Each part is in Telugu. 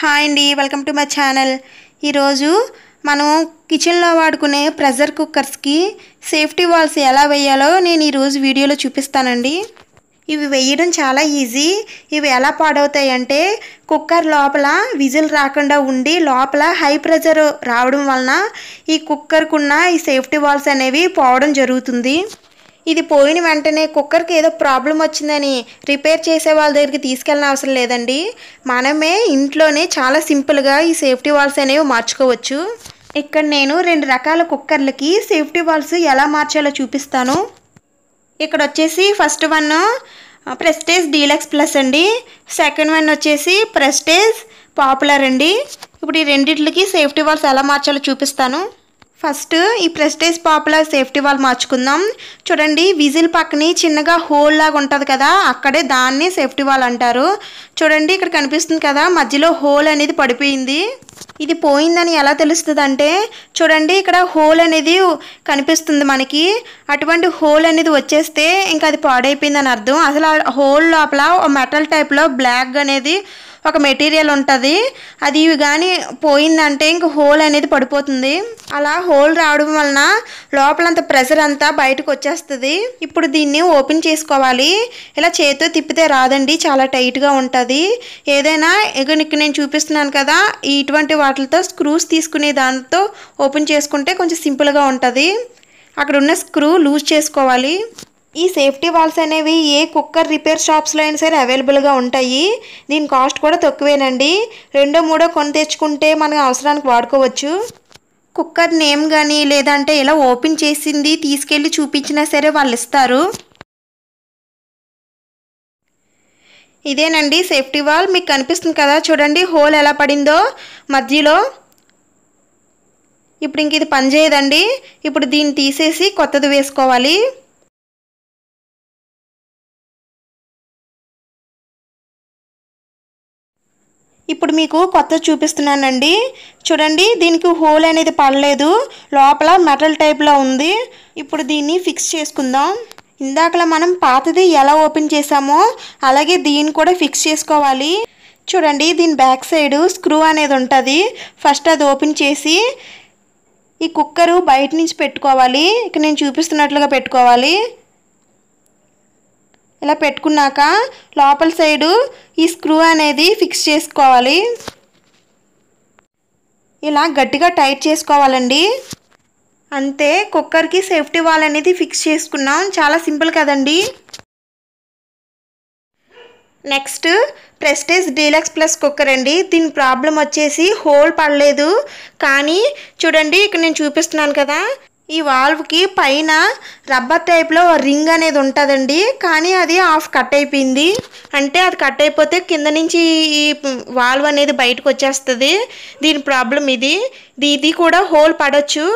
హాయ్ అండి వెల్కమ్ టు మై ఛానల్ ఈరోజు మనం కిచెన్లో వాడుకునే ప్రెషర్ కుక్కర్స్కి సేఫ్టీ వాల్స్ ఎలా వేయాలో నేను ఈరోజు వీడియోలో చూపిస్తానండి ఇవి వేయడం చాలా ఈజీ ఇవి ఎలా పాడవుతాయి అంటే కుక్కర్ లోపల విజిల్ రాకుండా ఉండి లోపల హై ప్రెషర్ రావడం వలన ఈ కుక్కర్కున్న ఈ సేఫ్టీ వాల్స్ అనేవి పోవడం జరుగుతుంది ఇది పోయిన వెంటనే కుక్కర్కి ఏదో ప్రాబ్లం వచ్చిందని రిపేర్ చేసే వాళ్ళ దగ్గరికి తీసుకెళ్ళిన అవసరం లేదండి మనమే ఇంట్లోనే చాలా సింపుల్గా ఈ సేఫ్టీ వాల్స్ అనేవి మార్చుకోవచ్చు ఇక్కడ నేను రెండు రకాల కుక్కర్లకి సేఫ్టీ వాల్స్ ఎలా మార్చాలో చూపిస్తాను ఇక్కడ వచ్చేసి first one prestige deluxe plus అండి సెకండ్ వన్ వచ్చేసి ప్రెస్టేజ్ పాపులర్ అండి ఇప్పుడు ఈ రెండిట్లకి సేఫ్టీ వాల్స్ ఎలా మార్చాలో చూపిస్తాను ఫస్ట్ ఈ ప్రెస్టేజ్ పాపులర్ సేఫ్టీ వాల్ మార్చుకుందాం చూడండి విజిల్ పక్కని చిన్నగా హోల్ లాగా ఉంటుంది కదా అక్కడే దాన్ని సేఫ్టీ వాల్ అంటారు చూడండి ఇక్కడ కనిపిస్తుంది కదా మధ్యలో హోల్ అనేది పడిపోయింది ఇది పోయిందని ఎలా తెలుస్తుంది అంటే చూడండి ఇక్కడ హోల్ అనేది కనిపిస్తుంది మనకి అటువంటి హోల్ అనేది వచ్చేస్తే ఇంకా అది పాడైపోయిందని అర్థం అసలు హోల్ లోపల మెటల్ టైప్లో బ్లాక్ అనేది ఒక మెటీరియల్ ఉంటుంది అది కానీ పోయిందంటే ఇంక హోల్ అనేది పడిపోతుంది అలా హోల్ రావడం వలన లోపలంత ప్రెషర్ అంతా బయటకు వచ్చేస్తుంది ఇప్పుడు దీన్ని ఓపెన్ చేసుకోవాలి ఇలా చేతితో తిప్పితే రాదండి చాలా టైట్గా ఉంటుంది ఏదైనా ఇక నేను చూపిస్తున్నాను కదా ఇటువంటి వాటితో స్క్రూస్ తీసుకునే దాంతో ఓపెన్ చేసుకుంటే కొంచెం సింపుల్గా ఉంటుంది అక్కడ ఉన్న స్క్రూ లూజ్ చేసుకోవాలి ఈ సేఫ్టీ వాల్స్ అనేవి ఏ కుక్కర్ రిపేర్ షాప్స్లో అయినా సరే అవైలబుల్గా ఉంటాయి దీని కాస్ట్ కూడా తక్కువేనండి రెండో మూడో కొని తెచ్చుకుంటే మనం అవసరానికి వాడుకోవచ్చు కుక్కర్ నేమ్ కానీ లేదంటే ఇలా ఓపెన్ చేసింది తీసుకెళ్ళి చూపించినా సరే వాళ్ళు ఇస్తారు ఇదేనండి సేఫ్టీ వాల్ మీకు కనిపిస్తుంది కదా చూడండి హోల్ ఎలా పడిందో మధ్యలో ఇప్పుడు ఇంక ఇది పనిచేయదండి ఇప్పుడు దీన్ని తీసేసి కొత్తది వేసుకోవాలి ఇప్పుడు మీకు కొత్త చూపిస్తున్నానండి చూడండి దీనికి హోల్ అనేది పడలేదు లోపల మెటల్ టైప్లో ఉంది ఇప్పుడు దీన్ని ఫిక్స్ చేసుకుందాం ఇందాకలా మనం పాతది ఎలా ఓపెన్ చేసామో అలాగే దీన్ని కూడా ఫిక్స్ చేసుకోవాలి చూడండి దీని బ్యాక్ సైడ్ స్క్రూ అనేది ఉంటుంది ఫస్ట్ అది ఓపెన్ చేసి ఈ కుక్కరు బయట నుంచి పెట్టుకోవాలి ఇక నేను చూపిస్తున్నట్లుగా పెట్టుకోవాలి ఇలా పెట్టుకున్నాక లోపల సైడు ఈ స్క్రూ అనేది ఫిక్స్ చేసుకోవాలి ఇలా గట్టిగా టైట్ చేసుకోవాలండి అంతే కుక్కర్కి సేఫ్టీ వాల్ అనేది ఫిక్స్ చేసుకున్నాం చాలా సింపుల్ కదండి next prestige deluxe plus cooker అండి దీని ప్రాబ్లం వచ్చేసి హోల్ పడలేదు కానీ చూడండి ఇక్కడ నేను చూపిస్తున్నాను కదా ఈ వాల్వ్కి పైన రబ్బర్ టైప్లో రింగ్ అనేది ఉంటుందండి కానీ అది ఆఫ్ కట్ అయిపోయింది అంటే అది కట్ అయిపోతే కింద నుంచి ఈ వాల్వ్ అనేది బయటకు వచ్చేస్తుంది దీని ప్రాబ్లం ఇది ఇది కూడా హోల్ పడవచ్చు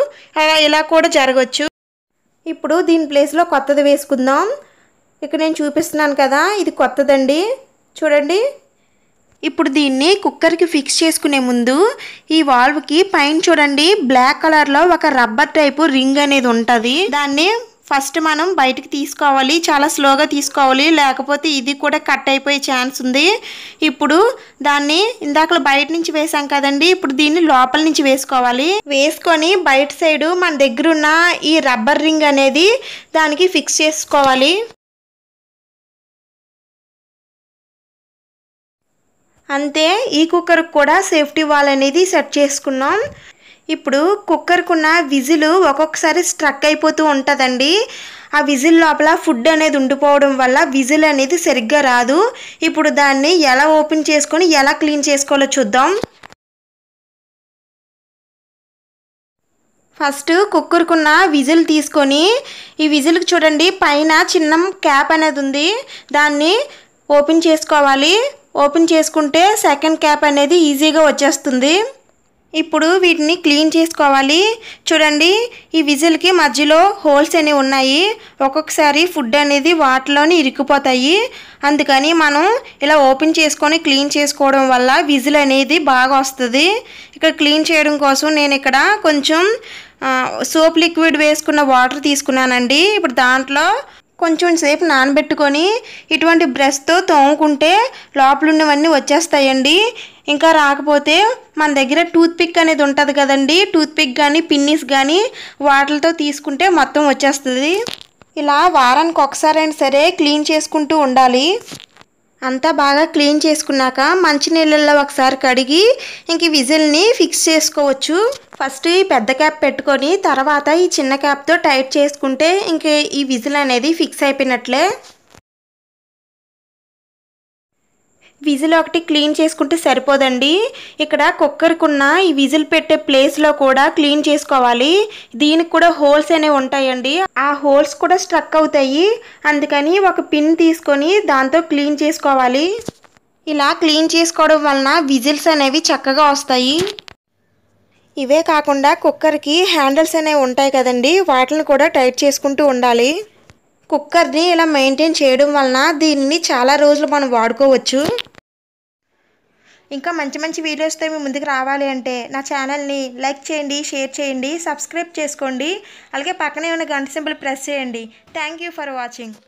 ఇలా కూడా జరగచ్చు ఇప్పుడు దీని ప్లేస్లో కొత్తది వేసుకుందాం ఇక్కడ నేను చూపిస్తున్నాను కదా ఇది కొత్తదండి చూడండి ఇప్పుడు దీన్ని కుక్కర్కి ఫిక్స్ చేసుకునే ముందు ఈ వాల్వ్కి పైన చూడండి బ్లాక్ కలర్లో ఒక రబ్బర్ టైపు రింగ్ అనేది ఉంటుంది దాన్ని ఫస్ట్ మనం బయటకు తీసుకోవాలి చాలా స్లోగా తీసుకోవాలి లేకపోతే ఇది కూడా కట్ అయిపోయే ఛాన్స్ ఉంది ఇప్పుడు దాన్ని ఇందాక బయట నుంచి వేసాం కదండి ఇప్పుడు దీన్ని లోపల నుంచి వేసుకోవాలి వేసుకొని బయట సైడు మన దగ్గర ఉన్న ఈ రబ్బర్ రింగ్ అనేది దానికి ఫిక్స్ చేసుకోవాలి అంతే ఈ కుక్కర్కి కూడా సేఫ్టీ వాల్ అనేది సెట్ చేసుకున్నాం ఇప్పుడు కుక్కర్కున్న విజిల్ ఒక్కొక్కసారి స్ట్రక్ అయిపోతూ ఉంటుందండి ఆ విజిల్ లోపల ఫుడ్ అనేది ఉండిపోవడం వల్ల విజిల్ అనేది సరిగ్గా రాదు ఇప్పుడు దాన్ని ఎలా ఓపెన్ చేసుకొని ఎలా క్లీన్ చేసుకోవాలో చూద్దాం ఫస్ట్ కుక్కర్కున్న విజిల్ తీసుకొని ఈ విజిల్కి చూడండి పైన చిన్న క్యాప్ అనేది ఉంది దాన్ని ఓపెన్ చేసుకోవాలి ఓపెన్ చేసుకుంటే సెకండ్ క్యాప్ అనేది ఈజీగా వచ్చేస్తుంది ఇప్పుడు వీటిని క్లీన్ చేసుకోవాలి చూడండి ఈ విజిల్కి మధ్యలో హోల్స్ అనేవి ఉన్నాయి ఒక్కొక్కసారి ఫుడ్ అనేది వాటిలోని ఇరికిపోతాయి అందుకని మనం ఇలా ఓపెన్ చేసుకొని క్లీన్ చేసుకోవడం వల్ల విజిల్ అనేది బాగా వస్తుంది ఇక్కడ క్లీన్ చేయడం కోసం నేను ఇక్కడ కొంచెం సోప్ లిక్విడ్ వేసుకున్న వాటర్ తీసుకున్నానండి ఇప్పుడు దాంట్లో కొంచెం సేపు నానబెట్టుకొని ఇటువంటి బ్రష్తో తోముకుంటే లోపల ఉన్నవన్నీ వచ్చేస్తాయండి ఇంకా రాకపోతే మన దగ్గర టూత్పిక్ అనేది ఉంటుంది కదండి టూత్పిక్ కానీ పిన్నిస్ కానీ వాటితో తీసుకుంటే మొత్తం వచ్చేస్తుంది ఇలా వారానికి ఒకసారైనా సరే క్లీన్ చేసుకుంటూ ఉండాలి అంతా బాగా క్లీన్ చేసుకున్నాక మంచినీళ్ళల్లో ఒకసారి కడిగి ఇంక విజిల్ని ఫిక్స్ చేసుకోవచ్చు ఫస్ట్ ఈ పెద్ద క్యాప్ పెట్టుకొని తర్వాత ఈ చిన్న క్యాప్తో టైట్ చేసుకుంటే ఇంక ఈ విజిల్ అనేది ఫిక్స్ అయిపోయినట్లే విజిల్ ఒకటి క్లీన్ చేసుకుంటే సరిపోదండి ఇక్కడ కుక్కర్కున్న ఈ విజిల్ పెట్టే ప్లేస్లో కూడా క్లీన్ చేసుకోవాలి దీనికి కూడా హోల్స్ అనేవి ఉంటాయండి ఆ హోల్స్ కూడా స్ట్రక్ అవుతాయి అందుకని ఒక పిన్ తీసుకొని దాంతో క్లీన్ చేసుకోవాలి ఇలా క్లీన్ చేసుకోవడం వలన విజిల్స్ అనేవి చక్కగా వస్తాయి ఇవే కాకుండా కుక్కర్కి హ్యాండిల్స్ అనేవి ఉంటాయి కదండి వాటిని కూడా టైట్ చేసుకుంటూ ఉండాలి కుక్కర్ని ఇలా మెయింటైన్ చేయడం వలన దీన్ని చాలా రోజులు మనం వాడుకోవచ్చు ఇంకా మంచి మంచి వీడియోస్తో మీ ముందుకు రావాలి అంటే నా ఛానల్ని లైక్ చేయండి షేర్ చేయండి సబ్స్క్రైబ్ చేసుకోండి అలాగే పక్కనే ఉన్న గంట సింపుల్ ప్రెస్ చేయండి థ్యాంక్ ఫర్ వాచింగ్